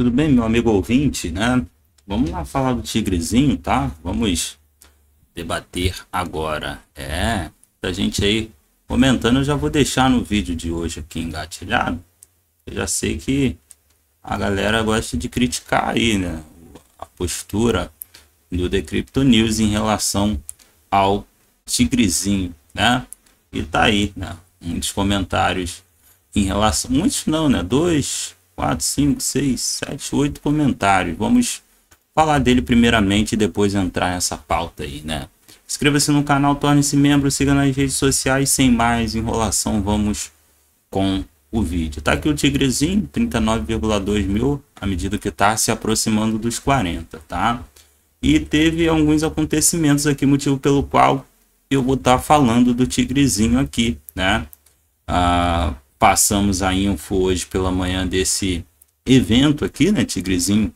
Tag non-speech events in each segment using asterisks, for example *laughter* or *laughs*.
Tudo bem, meu amigo ouvinte, né? Vamos lá falar do tigrezinho, tá? Vamos debater agora. É, a gente aí comentando, eu já vou deixar no vídeo de hoje aqui engatilhado. Eu já sei que a galera gosta de criticar aí, né? A postura do Decrypto News em relação ao tigrezinho, né? E tá aí, né? Muitos comentários em relação. Muitos não, né? Dois 4, 5, 6, 7, 8 comentários. Vamos falar dele primeiramente e depois entrar nessa pauta aí, né? Inscreva-se no canal, torne-se membro, siga nas redes sociais. Sem mais enrolação, vamos com o vídeo. Tá aqui o tigrezinho, 39,2 mil, à medida que tá se aproximando dos 40, tá? E teve alguns acontecimentos aqui, motivo pelo qual eu vou estar tá falando do tigrezinho aqui, né? Ah, passamos a info hoje pela manhã desse evento aqui, né, Tigrezinho?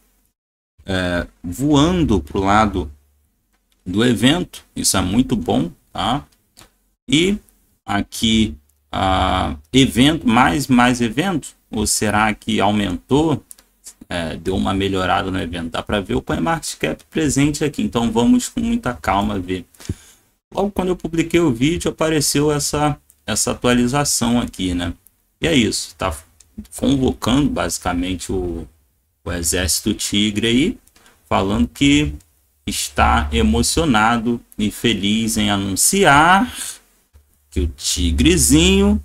É, voando para o lado do evento, isso é muito bom, tá? E aqui, ah, evento, mais, mais evento ou será que aumentou? É, deu uma melhorada no evento, dá para ver o Coin Market Cap presente aqui, então vamos com muita calma ver. Logo quando eu publiquei o vídeo, apareceu essa, essa atualização aqui, né? E é isso, está convocando basicamente o, o exército tigre aí, falando que está emocionado e feliz em anunciar que o Tigrezinho,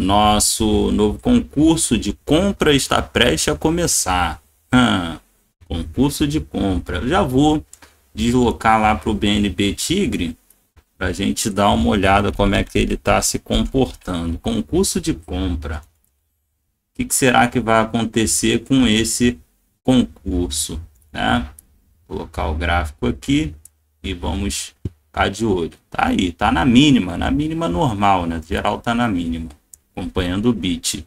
nosso novo concurso de compra está prestes a começar. concurso de compra. já vou deslocar lá para o BNB Tigre para a gente dar uma olhada como é que ele está se comportando. Concurso de compra. O que, que, será que vai acontecer com esse concurso? Né? Vou colocar o gráfico aqui e vamos ficar de olho. Tá aí, tá na mínima, na mínima normal, né? Geral tá na mínima, acompanhando o bit.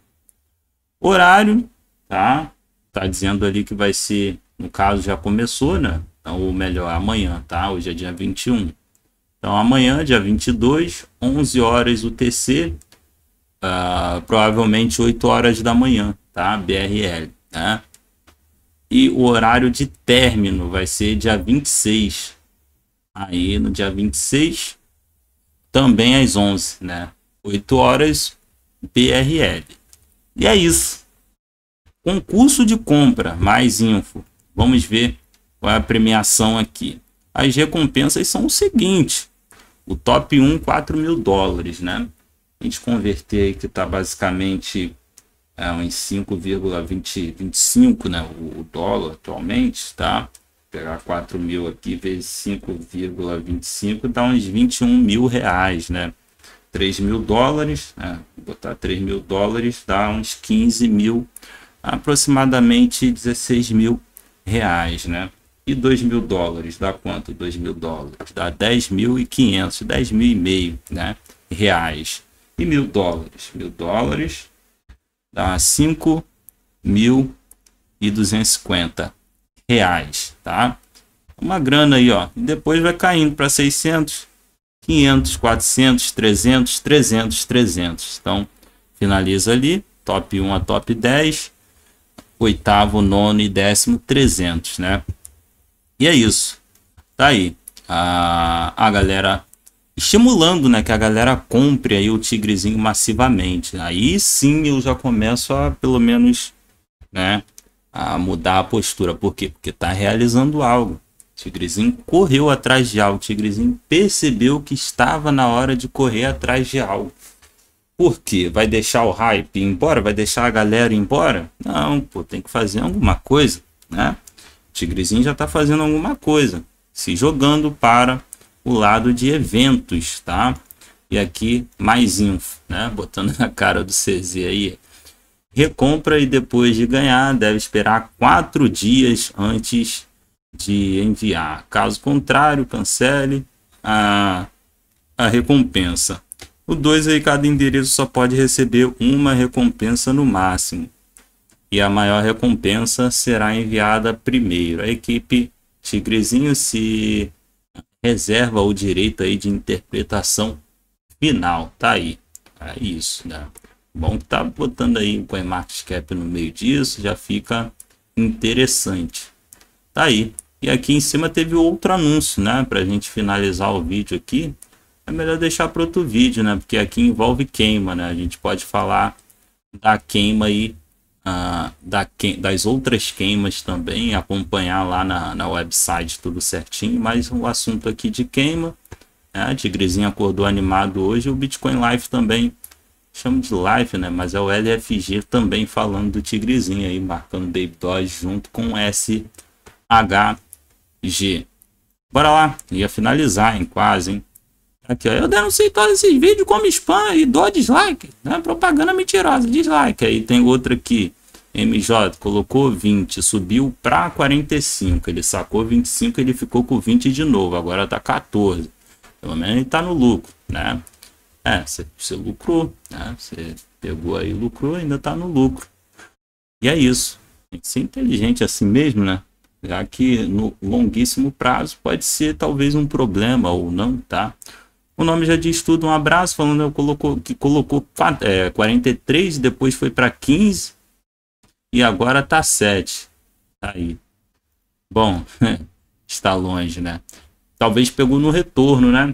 Horário, tá? Tá dizendo ali que vai ser, no caso já começou, né? Então, ou melhor, amanhã, tá? Hoje é dia 21. Então amanhã, dia 22, 11 horas UTC, uh, ah, provavelmente 8 horas da manhã, tá? BRL, né? E o horário de término vai ser dia 26. Aí no dia 26, também às 11, né? 8 horas BRL. E é isso. Concurso de compra, mais info. Vamos ver qual é a premiação aqui as recompensas são o seguinte: o top 1, 4 mil dólares, né? A gente converter aí que está basicamente é, uns 5,25 né, o, dólar atualmente, tá? Vou pegar 4 mil aqui vezes 5,25 dá uns 21 mil reais, né? 3 mil dólares, né? Vou botar 3 mil dólares dá uns 15 mil, aproximadamente 16 mil reais, né? E 2 mil dólares dá quanto? 2 mil dólares dá 10.500, 10 mil e meio né, reais. E mil dólares? Mil dólares dá cinco mil e cinquenta reais, tá? Uma grana aí, ó. E depois vai caindo para 600, 500, 400, 300, 300, 300. Então, finaliza ali, top 1 a top 10, oitavo, nono e décimo, 300, né? E é isso. Tá aí. A, a galera estimulando, né, que a galera compre aí o tigrezinho massivamente. Aí sim eu já começo a pelo menos, né, a mudar a postura. Por quê? Porque tá realizando algo. O tigrezinho correu atrás de algo. O tigrezinho percebeu que estava na hora de correr atrás de algo. Por quê? Vai deixar o hype embora? Vai deixar a galera embora? Não, pô, tem que fazer alguma coisa, né? Tigrezinho já está fazendo alguma coisa, se jogando para o lado de eventos, tá? E aqui mais info, né? Botando na cara do CZ aí. Recompra e depois de ganhar deve esperar quatro dias antes de enviar. Caso contrário, cancele a, a recompensa. O 2 aí, cada endereço só pode receber uma recompensa no máximo e a maior recompensa será enviada primeiro. A equipe Tigrezinho se reserva o direito aí de interpretação final, tá aí. É isso, né? Bom que tá botando aí o CoinMarketCap no meio disso, já fica interessante. Tá aí. E aqui em cima teve outro anúncio, né? Pra gente finalizar o vídeo aqui. É melhor deixar para outro vídeo, né? Porque aqui envolve queima, né? A gente pode falar da queima aí das outras queimas também, acompanhar lá na, na website tudo certinho, mas o assunto aqui de queima, né? a Tigrezinha acordou animado hoje, o Bitcoin Live também, chamo de live, né? Mas é o LFG também falando do Tigrezinho aí, marcando Baby Dodge junto com SHG. Bora lá, ia finalizar, hein? Quase, hein? Aqui, ó. Eu denunciei todos esses vídeos como spam e dou dislike. Né? Propaganda mentirosa, dislike. Aí tem outra aqui. MJ colocou 20, subiu para 45. Ele sacou 25, ele ficou com 20 de novo. Agora está 14. Pelo menos ele está no lucro, né? É, você lucrou, né? Você pegou aí, lucrou, ainda está no lucro. E é isso. Tem que ser inteligente assim mesmo, né? Já que no longuíssimo prazo pode ser talvez um problema ou não, tá? O nome já diz tudo. Um abraço, falando eu colocou, que colocou é, 43, depois foi para 15 e agora tá 7. Tá aí. Bom, *laughs* está longe, né? Talvez pegou no retorno, né?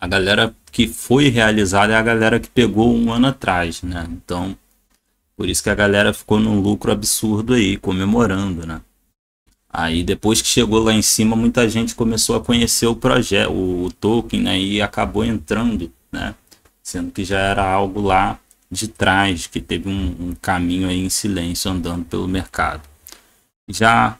A galera que foi realizada é a galera que pegou um ano atrás, né? Então, por isso que a galera ficou num lucro absurdo aí, comemorando, né? Aí depois que chegou lá em cima, muita gente começou a conhecer o projeto, o token, né? E acabou entrando, né? Sendo que já era algo lá de trás, que teve um, um caminho aí em silêncio andando pelo mercado. Já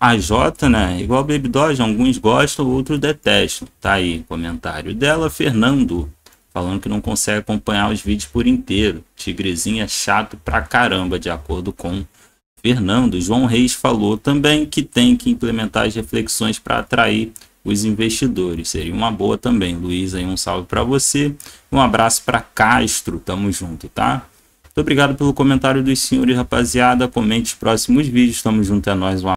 a J, né? Igual a Baby Doge, alguns gostam, outros detestam. Tá aí comentário dela, Fernando, falando que não consegue acompanhar os vídeos por inteiro. Tigrezinha é chato pra caramba, de acordo com Fernando. João Reis falou também que tem que implementar as reflexões para atrair os investidores. Seria uma boa também. Luiz, aí um salve para você. Um abraço para Castro. Tamo junto, tá? Muito obrigado pelo comentário dos senhores, rapaziada. Comente os próximos vídeos. Tamo junto, é nóis. Um